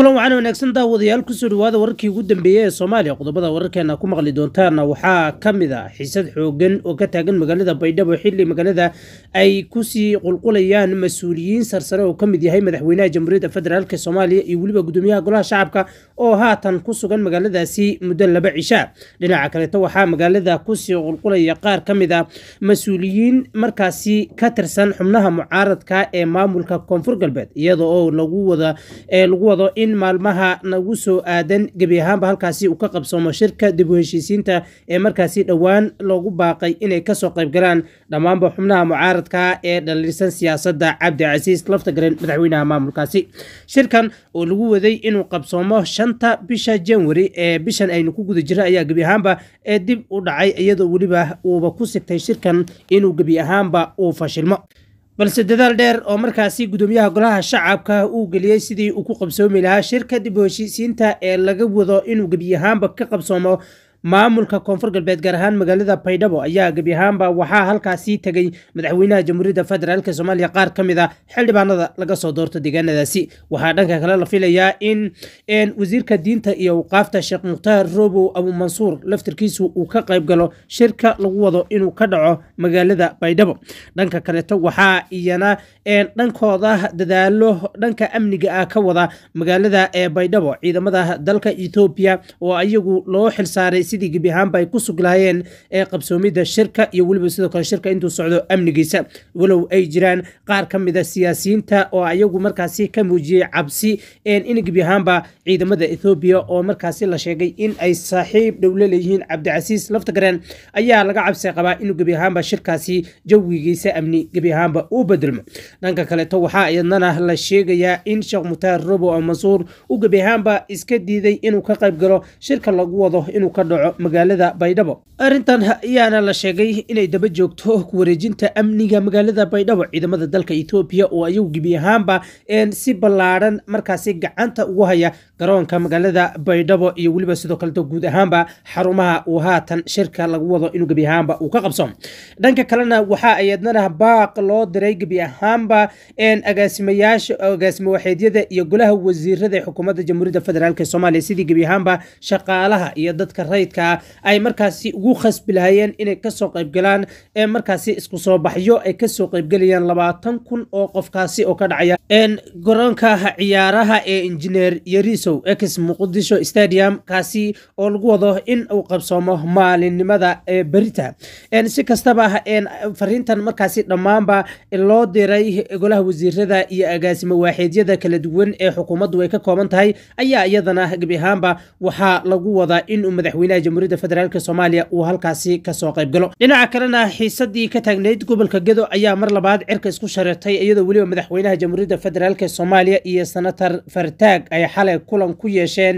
kulan waxaana wanaagsan daawadayaal kusoo dhawaada wararkii ugu dambeeyey ee soomaaliya qodobada wararkeena ku maqli doontaan waxaa ka mid a ah xiisad xoogan oo ka taagan magaalada baydhabo xili magaalada ay kusii qulqulayaan mas-uuliyiin sarsare oo ka mid yahay madaxweynaha jamhuuriyadda federaalk soomaaliya iyo weliba guddoomiyaha golaha shacabka oo haatan ku sugan magaaladaasi muddo laba cisha dhinaca kaleeto waxaa magaalada kusii qulqulaya qaar ka mid a ah mas-uuliyiin markaasi ka tirsan xubnaha mucaaradka ee maamulka koonfur galbeed iyada oo lagu wado in in maalmaha nagu soo aadan gebi ahaanba halkaasi uu ka qabsoomo shirka dib u heshiisiinta ee markaasi dhowaan loogu baaqay inay kasoo qayb galaan dhammaanba xubnaha mucaaradka ee dhalliirsan siyaasadda cabdicasiis laftagaren madaxweynaha maamulkaasi shirkan oo lagu waday inuu qabsoomo shanta bisha janwari ee bishan aynu ku guda jirra ayaa gebi ahaanba ee dib u dhacay iyadoo weliba uuba ku sigtay shirkan inuu gebi ahaanba uu fashilmo balse dadaal dheer oo markaasi gudoomiyaha golaha shacabka uu geliyey sidii uu ku qabsoomi lahaa shir kadib heshiisiinta ee laga wado inuu gebi ahaanba ka qabsoomo maamulka koonfur galbeed gaar ahaan magaalada baydhabo ayaa gebi ahaanba waxaa halkaasii tegay madaxweynaha jamhuuriyadda federaalk soomaaliya qaar ka mid a xildhibaanada laga soo doorto deegaanadaasi waxaa dhanka kale la filayaa in wasiirka diinta iyo waqaafta sheekh mukhtaar robow abuumansuur laftirkiisu uu ka qayb galo shirka lagu wado inuu ka dhaco magaalada baydhabo dhanka kaleeto waxaa iyana dhankooda dadaalo dhanka amniga ah ka wada magaalada ee baydhabo ciidamada dalka ethoobiya oo iyagu loo xilsaaray sidii gebi ahaanba ay ku suglaayeen ee qabsoomidda shirka iyo weliba sidoo kale shirka intuu socdo amnigiisa walow ay jiraan qaar ka mida siyaasiyiinta oo ayagu markaasi ka muujiyey cabsi in gebi ahaanba ciidamada ethoobiya oo markaasi la sheegay in ay saaxiib dhowle leeyihiin cabdicasiis laftagareen ayaa laga cabsi qabaa inuu gebi ahaanba shirkaasi jawigiisa amni gebi ahaanba uu bedelmo dhanka kaleeto waxaa iyadnana la sheegayaa in sheekh mutaar robo oo mansuur uu gebi ahaanba iska diiday inuu ka qayb galo shirka lagu wado inuu ka dhaco soco magaalada baydhabo arrintan ayaana la sheegay inay daba joogto ku wareejinta amniga magaalada baydhabo ciidamada dalka etoobiya oo ayagu gebi ahaanba si ballaadhan markaasi gacanta ugu haya garoonka magaalada baydhabo iyo weliba sidoo kaleta guud ahaanba xarumaha uu haatan shirka lagu wado inuu gebi ahaanba uu ka qabso dhanka kalena waxa ay baaq loo diray gebi ahaanba agaasimayaasha waxeedyada iyo golaha wasiirada ee xukuumadda jamhuuriyadda federaalk ee soomaaliya sidii gebi ahaanba shaqaalaha iyo dadka rayid waalidka ay markaasi ugu khasbi lahaayeen inay kasoo qaybgalaan ee markaasi isku soo baxyo ay kasoo qaybgelayaan labaatan kun oo qofkaasi oo ka dhacaya garoonka ciyaaraha ee injineer yariisow ex muqdisho stadium kaasi oo lagu wado in uu qabsoomo maalinimada ee berita si kastaba fariintan markaasi dhammaanba loo diray golaha wasiirada iyo agaasimo waaxeedyada kala duwan ee xukuumaddu ay ka kooban tahay ayaa iyadana gebi ahaanba waxaa lagu wadaa inuu madaxweyneha ee jamhuuriyadda federaalk soomaaliya uu halkaasi kasoo qaybgalo dhinaca kalena xiisadii ka taagnayd gobolka gedo ayaa mar labaad cirka isku shareertay iyadoo weliba madaxweynaha jamhuuriyadda federaalk soomaaliya iyo senator fartaag ay xalay kulan ku yeesheen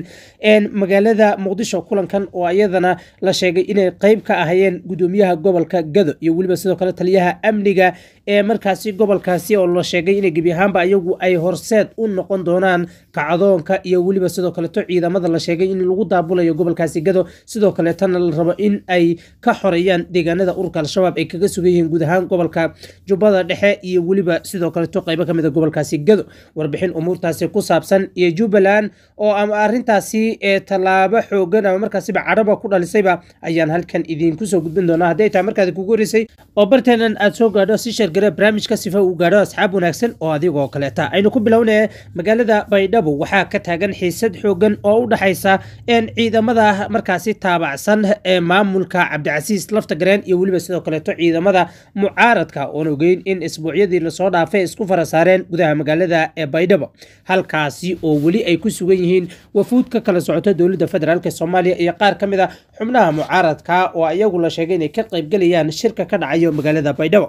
magaalada muqdisho kulankan oo iyadana la sheegay inay qayb ka ahayeen gudoomiyaha gobolka gedo iyo weliba sidoo kale taliyaha amniga ee markaasi gobolkaasi oo la sheegay inay gebi ahaanba ayagu ay horseed u noqon doonaan kacdoonka iyo weliba sidoo kaleeto ciidamada la sheegay in lagu daabulayo gobolkaasi gado sidoo kaletana la rabo in ay ka xoreeyaan deegaanada ururka al-shabaab ay kaga sugan yihiin guud ahaan gobolka jubbada dhexe iyo weliba sidoo kaleto qaybo ka a gobolkaasi gado warbixin umuurtaasi ku saabsan iyo jubbaland oo ama arrintaasi ee tallaabo xoogan ama markaasiba caraba ku dhalisayba ayaan halkan idiinku soo gudbin doonaa hadday tahay markaadi kugu horeysay oo barteenan aada soo gaadho si sheer garee barnaamijka sifa uu gaadho asxaab wanaagsan oo adigoo kaleeta aynu ku bilownee magaalada baydhabo waxaa ka taagan xiisad xoogan oo u dhexaysa dhaxaysa ciidamada markaasi taabacsan ee maamulka cabdicasiis lafta gareen iyo weliba sidoo kaleeto ciidamada mucaaradka oon ogeyn in isbuucyadii lasoo dhaafay isku fara saareen gudaha magaalada ee baydhabo halkaasi oo weli ay ku sugan yihiin wafuud ka kala socoto dowladda federaalk soomaaliya iyo qaar ka mid a ah xubnaha mucaaradka oo iyagu la sheegay inay ka qaybgelayaan shirka ka dhacayo magaalada baydhabo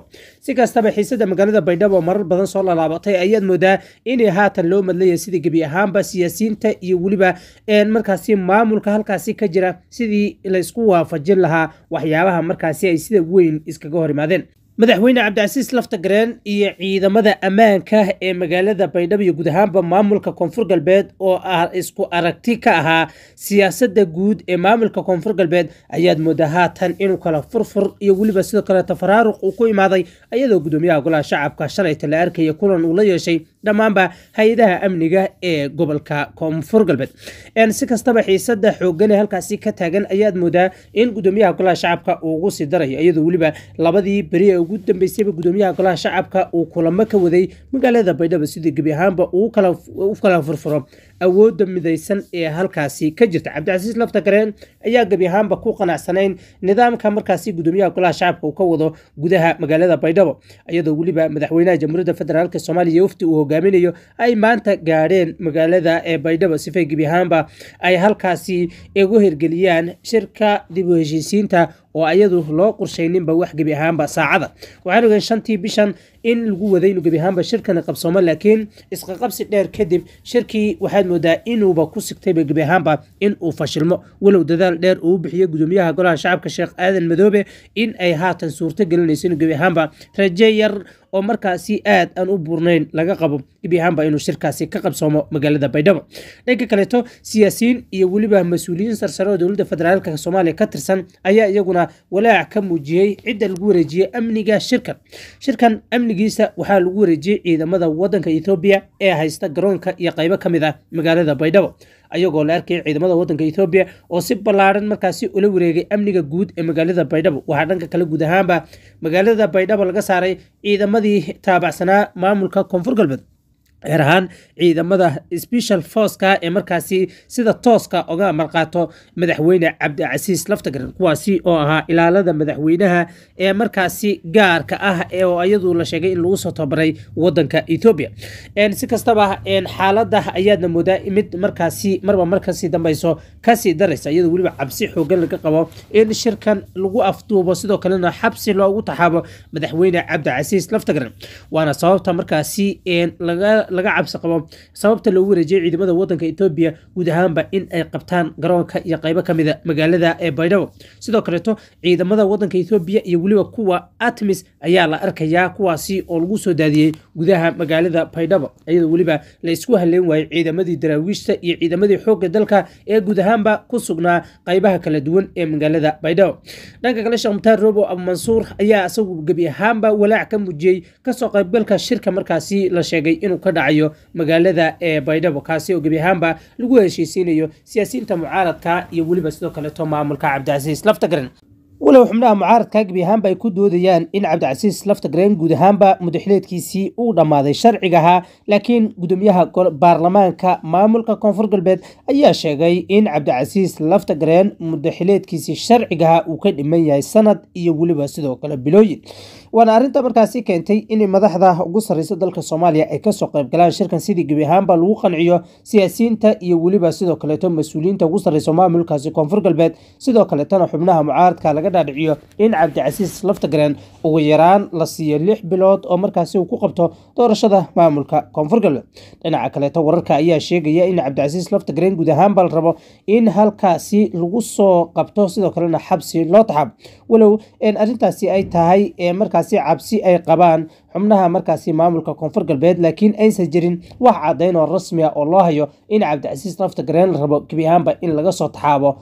inkastaba xiisada magaalada baydhabo oo marar badan soo lalaabatay ayaad moodaa inay haatan loo madlaya sidii gebi ahaanba siyaasiyiinta iyo weliba markaasi maamulka halkaasi ka jira sidii laysku waafajin lahaa waxyaabaha markaasi ay sida weyn iskaga hor imaadeen madaxweyne cabdicasiis lafta iyo ciidamada ammaanka ah ee magaalada baydhabo guud ahaanba maamulka koonfur galbeed oo ah isku aragti ka ahaa siyaasadda guud ee maamulka koonfur galbeed ayaad moodaa haatan inuu kala furfur iyo weliba sidoo kaleeta faraaruq uu ku imaaday iyadoo gudoomiyaha golaha shacabka shalayta la arkaya kulan uu la yeeshay dhammaanba hay-adaha amniga ee gobolka koonfur galbeed si kastaba xiisada xoogane halkaasi ka taagan ayaad moodaa in gudoomiyaha golaha shacabka uugu sii darayo iyadoo weliba labadii beri ugu dambeysayba gudoomiyaha golaha shacabka uu kulamo ka waday magaalada baydhabo sidii gebi ahaanba uu kala furfuro awoodda midaysan ee halkaasi ka jirta cabdicasiis gareen ayaa gebi ahaanba ku qanacsanayn nidaamka markaasi gudoomiyaha golaha shacabka uu ka wado gudaha magaalada baydhabo iyadoo weliba madaxweynaha jamhuuriyadda federaalk soomaaliya wafdi uu hogaaminayo ay maanta gaadheen magaalada ee baydhabo sifay gebi ahaanba ay halkaasi igu hirgeliyaan shirka dib u heshiisiinta oo iyadu loo qorshayninba wax gebi ahaanba saacada waxaan ogeyn shantii bishan in lagu waday gebi ahaanba shirkani qabsoomo laakiin isqa qabsi dheer kadib shirkii waxaad moodaa inuuba ku sigtayba gebi ahaanba in uu fashilmo walow dadaal dheer uu u bixiyo gudoomiyaha golaha shacabka sheekh aadan madoobe in ay haatan suurto gelinayso inuu gebi ahaanba raje yar oo markaasi aad aan u buurnayn laga qabo dhibiahaanba inuu shirkaasi ka qabsoomo magaalada baydhabo dhanka kaleeto siyaasiyiin iyo weliba mas-uuliyiin sarsare oo dowladda federaalk soomaaliya ka tirsan ayaa iyaguna walaac ka muujiyey cidda lagu wareejiyey amniga shirkan shirkan amnigiisa waxaa lagu wareejiyey ciidamada wadanka ethoobiya ee haysta garoonka iyo qaybo ka mid ah magaalada baydhabo ayagoo la arkayay ciidamada waddanka ethoobiya oo si ballaaran markaasi ula wareegay amniga guud ee magaalada baydhabo waxaa dhanka kale guud ahaanba magaalada baydhabo laga saaray ciidamadii taabacsanaa maamulka koonfur galbeed gaar ahaan ciidamada special forceka ee markaasi sida tooska oga marqaato madaxweyne cabdicasiis laftagan kuwaasi oo ahaa ilaalada madaxweynaha ee markaasi gaarka ah oo iyadu la sheegay in lagu soo tababaray wadanka ethoobiya si kastaba xaalada ayaadna moodaa mid markaasi marba markasii dambayso kasii daraysa iyadoo weliba cabsi xoogan laga qabo in shirkan lagu afduubo sidoo kalena xabsi loogu taxaabo madaxweyne cabdicasiis laftagan waana sababta markaasi laga cabsi qabo sababta logu wareejiyey ciidamada wadanka etoobiya guud ahaanba in ay qabtaan garoonka iyo qaybo kamida ah magaalada ee baydhabo sidoo kaleeto ciidamada wadanka etoobiya iyo weliba kuwa atmis ayaa la arkayaa kuwaasi oo lagu soo daadiyey gudaha magaalada baydhabo iyadoo weliba la isku halleyn waayey ciidamadii daraawiishta iyo ciidamadii xoogga dalka ee guud ahaanba ku sugnaa qaybaha kala duwan ee magaalada baydhabo dhanka kale sheekh mutaar robo abumansuur ayaa isagu gebi ahaanba walaac ka muujiyey kasoo qaybgalka shirka markaasi la sheegay inuu ka dhac dhinacayo magaalada ee baydhabo kaasi oo gebi ahaanba lagu heshiisiinayo siyaasiyiinta mucaaradka iyo weliba sidoo kaleeto maamulka cabdicasiis laftagaran walow xubnaha mucaaradka gebi ahaanba ay ku doodayaan in cabdicasiis laftagaren guud ahaanba mudaxileedkiisii uu dhammaaday sharciga ahaa laakiin gudoomiyaha baarlamaanka maamulka koonfur galbeed ayaa sheegay in cabdicasiis laftagaren mudaxileedkiisii sharcigaha uu ka dhiman yahay sanad iyo weliba sidoo kale bilooyin waana arrinta markaasi keentay in madaxda ugu sarreysa dalka soomaaliya ay kasoo qayb galaan shirkan sidii gebi ahaanba lagu qanciyo siyaasiyiinta iyo weliba sidoo kaleeto mas-uuliyiinta ugu sarreysa maamulkaasi koonfur galbeed sidoo kaleetana xubnaha mucaaradka laga dhaadhiciyo in cabdicasiis laftagareen ugu yaraan la siiyo lix bilood oo markaasi uu ku qabto doorashada maamulka koonfur galbeed dhinaca kaleeto wararka ayaa sheegaya in cabdicasiis laftagareen guud ahaanba la rabo in halkaasi lagu soo qabto sidoo kalena xabsi loo taxab walow arrintaasi ay tahay markaas markaasi cabsi ay qabaan xubnaha markaasi maamulka koonfur galbeed laakiin aysan jirin wax caddayn oo rasmi ah oo loo hayo in cabdicasiis nafta gareen la rabo gebi ahaanba in laga soo taxaabo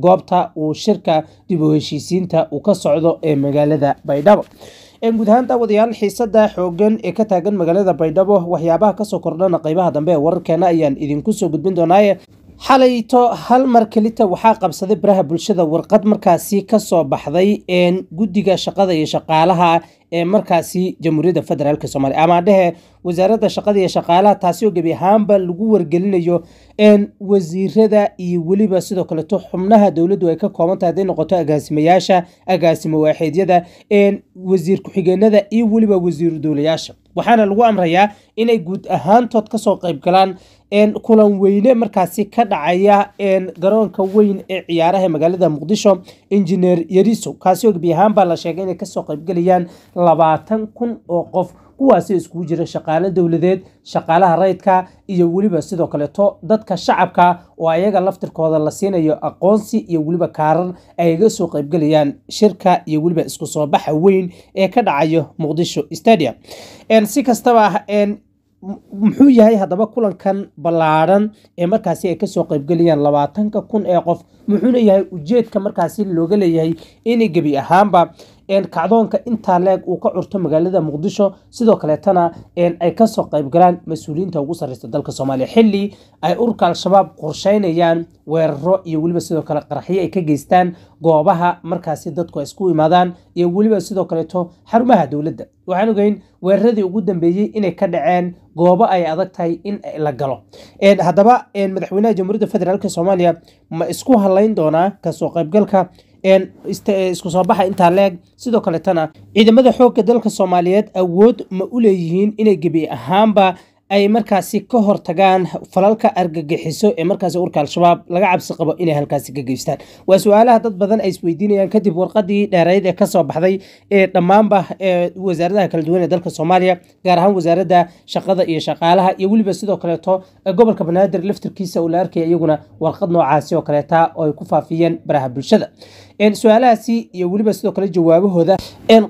goobta uu shirka dib u heshiisiinta uu ka socdo ee magaalada baydhabo guud ahaan daawadayaal xiisada xoogan ee ka taagan magaalada baydhabo waxyaabaha kasoo kordhana qaybaha dambe ee wararkeena ayaan idinku soo gudbin doonaaye xalayto hal mar kelita waxaa qabsaday baraha bulshada warqad markaasi ka soo baxday guddiga shaqada iyo shaqaalaha ee markaasi jamhuuriyadda federaalk soomaliya ama dhehe wasaaradda shaqada iyo shaqaalaha taasi oo gebi ahaanba lagu wargelinayo wasiirada iyo weliba sidoo kaleto xubnaha dowladdu ay ka kooban tahay hadday noqoto agaasimayaasha agaasimo waaxeedyada wasiir ku-xigeenada iyo weliba wasiiru dowlayaasha waxaana lagu amrayaa inay guud ahaantood kasoo qayb galaan kulan weyne markaasi ka dhacaya garoonka weyn ee ciyaaraha magaalada muqdisho injineer yariso kaasi oo gebi ahaanbaa la sheegay inay kasoo qaybgelayaan labaatan kun oo qof kuwaasi isugu jira shaqaale dowladeed shaqaalaha raydka iyo weliba sidoo kaleeto dadka shacabka oo ayaga laftirkooda la siinayo aqoonsi iyo weliba kaarar ay iga soo qaybgelayaan shirka iyo weliba isku soo baxa weyn ee ka dhacayo muqdisho stadium si kastaba muxuu yahay haddaba kulankan ballaadhan ee markaasi ay kasoo qaybgeliyaan labaatanka kun ee qof muxuuna yahay ujeedka markaasi looga leeyahay inay gebi ahaanba kacdoonka intaa leeg uu ka curto magaalada muqdisho sidoo kaleetana ay kasoo qaybgalaan mas-uuliyiinta ugu sareysta dalka soomaaliya xili ay ururka al-shabaab qorsheynayaan weeraro iyo weliba sidoo kale qaraxyo ay ka geystaan goobaha markaasi dadku isku imaadaan iyo weliba sidoo kaleeto xarumaha dowladda waxaan ogeyn weeraradii ugu dambeeyey inay ka dhaceen goobo ay adag tahay in la galo haddaba madaxweynaha jamhuuriyadda federaalk soomaaliya ma isku halayn doonaa kasoo qaybgalka isku soo baxa intaa leeg sidoo kaletana ciidamada xoogga dalka soomaaliyeed awood ma u leeyihiin inay gebi ahaanba ay markaasi ka hortagaan falalka argagixiso ee markaasi urka al-shabaab laga cabsi qabo inay halkaasi ka geystaan waa su-aalaha dad badan ay isweydiinayaan kadib warqadii dheereyd ee kasoo baxday ee dhammaanba ee wasaaradaha kala duwan ee dalka soomaaliya gaar ahaan wasaaradda shaqada iyo shaqaalaha iyo weliba sidoo kaleeto gobolka banaadir laftirkiisa uu la arkaya iyaguna warqad noocaasi oo kaleeta oo ay ku faafiyeen baraha bulshada su-aalahaasi iyo weliba sidoo kale jawaabahooda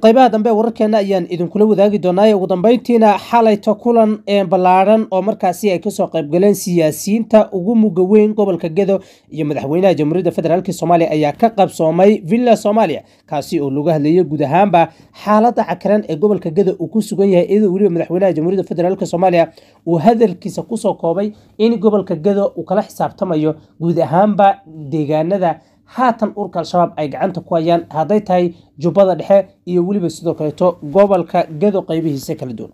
qaybaha dambe wararkeena ayaan idinkula wadaagi doonaa ugu dambeyntiina xalayto kulan ballaaran oo markaasi ay kasoo qaybgaleen siyaasiyiinta ugu muga weyn gobolka gedo iyo madaxweynaha jamhuuriyadda federaalk soomaaliya ayaa ka qabsoomay villa soomaaliya kaasi oo lagu hadlayay guud ahaanba xaalada cakaran ee gobolka gedo uu ku sugan yahay iyadoo weliba madaxweynaha jamhuuriyadda federaalk soomaaliya uu hadalkiisa kusoo koobay in gobolka gedo uu kala xisaabtamayo guud ahaanba deegaanada haatan urka al-shabaab ay gacanta ku hayaan hadday tahay jubbada dhexe iyo weliba sidoo kaleeto gobolka gedo qeybihiisa kala duwan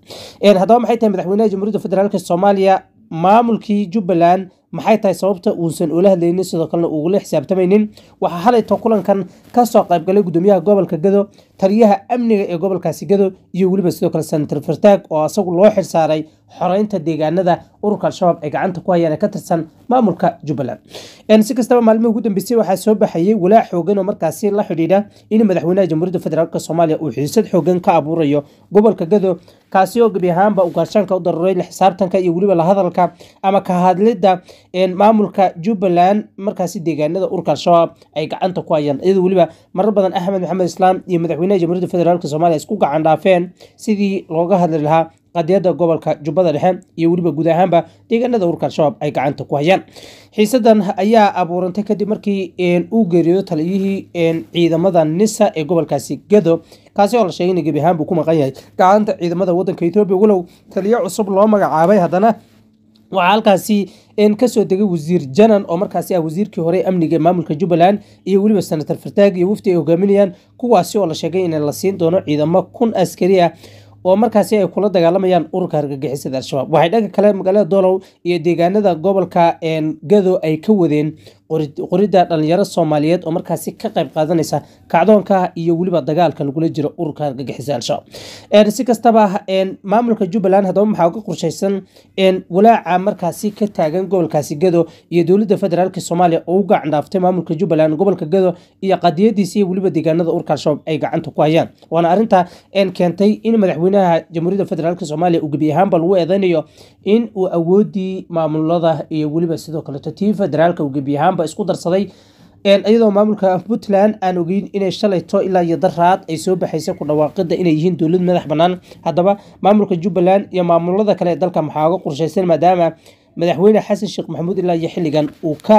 haddaba maxay tahay madaxweynaha jamhuuriyadda federaalk soomaaliya maamulkii jubbaland maxay tahay sababta uusan ula hadlaynin sidoo kalena ugula xisaabtamaynin waxaa halayto kulankan ka soo qaybgalay guddoomiyaha gobolka gedo taliyaha amniga ee gobolkaasi sigado iyo weliba sidoo kale senator fartaag oo asagu loo xirsaaray xoreynta deegaanada ururka al-shabaab ay gacanta ku hayaan ka tirsan maamulka jubbaland si kastaba maalmihii ugu dambeysay waxaa soo baxayay walaac xoogan oo markaasi la xidhiidha in madaxweynaha jamhuuriyadda federaalk soomaaliya uu xiisad xoogan ka abuurayo gobolka gado kaasi oo gebi ahaanba ugaashaanka u daruuray la xisaabtanka iyo weliba la hadalka ama ka hadlidda maamulka jubbaland markaasi deegaanada ururka al-shabaab ay gacanta ku hayaan iyadoo weliba marar badan axmed maxamed islaam iyo madaxweyne inay jamhuuriyadda federaalk soomaaliya isku gacan dhaafeen sidii looga hadli lahaa qadiyada gobolka jubbada dhexe iyo weliba guud ahaanba deegaanada ururka al-shabaab ay gacanta ku hayaan xiisadan ayaa abuurantay kadib markii uu geeriyoodo taliyihii ciidamada nisa ee gobolkaasi gedo kaasi oo la sheegay ina gebi ahaanbuu ku maqan yahay gacanta ciidamada waddanka etoobiya walow taliyo cusub loo magacaabay haddana waxaa halkaasi kasoo degay wasiir janan oo markaasi ah wasiirkii hore amniga ee maamulka jubbaland iyo weliba senator fartaag iyo wafdi ay hogaaminayaan kuwaasi oo la sheegay in la siin doono ciidamo kun askari ah oo markaasi ay kula dagaalamayaan ururka hargagixisada al-shabaab waxay dhanka kale magaalada doolow iyo deegaanada gobolka gado ay ka wadeen qoridda dhalinyaro soomaaliyeed oo markaasi ka qayb qaadanaysa kacdoonka ah iyo weliba dagaalka lagula jiro ururka argagixisa si kastaba maamulka jubbaland haddaba maxaa uga qorshaysan walaaca markaasi ka taagan gobolkaasi gado iyo dowladda federaalk soomaaliya oo u gacan dhaaftay maamulka jubbaland gobolka gado iyo qadiyadiisa iyo weliba deegaanada ururka al-shabaab ay gacanta ku hayaan waana arrinta keentay in madaxweynaha jamhuuriyadda federaalk soomaaliya uu gebi ahaanba lagu eedeynayo in uu awoodii maamulada iyo weliba sidoo kaleeto tii federaalka uu gebi ahaanba baa isku darsaday iyadoo maamulka puntland aan ogeyn inay shalayto ilaa iyo daraad ay soo baxaysay ku dhawaaqida inay yihiin dowlad madax bannaan haddaba maamulka jubbaland iyo maamulada kale ee dalka maxaaga qorshaysan maadaama madaxweyne xasan sheekh maxamuud ilaa iyo xilligan uu ka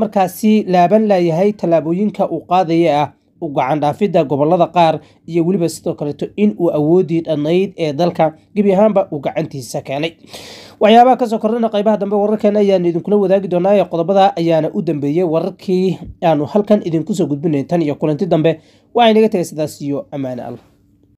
markaasi laaban laayahay tallaabooyinka uu qaadaya ah u gacan gobollada qaar iyo weliba sidoo kaleto in uu awoodii dhannayd ee dalka gebi ahaanba uu gacantiisa keenay waxyaabaha kasoo kordhana qaybaha dambe wararkeena ayaan idinkula wadaagi doonaa ee qodobada ayaana u dambeeyey wararkii aanu halkan idinku soo gudbinay tan iyo kulanti dambe waxay naga tegay sidaas iyo ammaane alla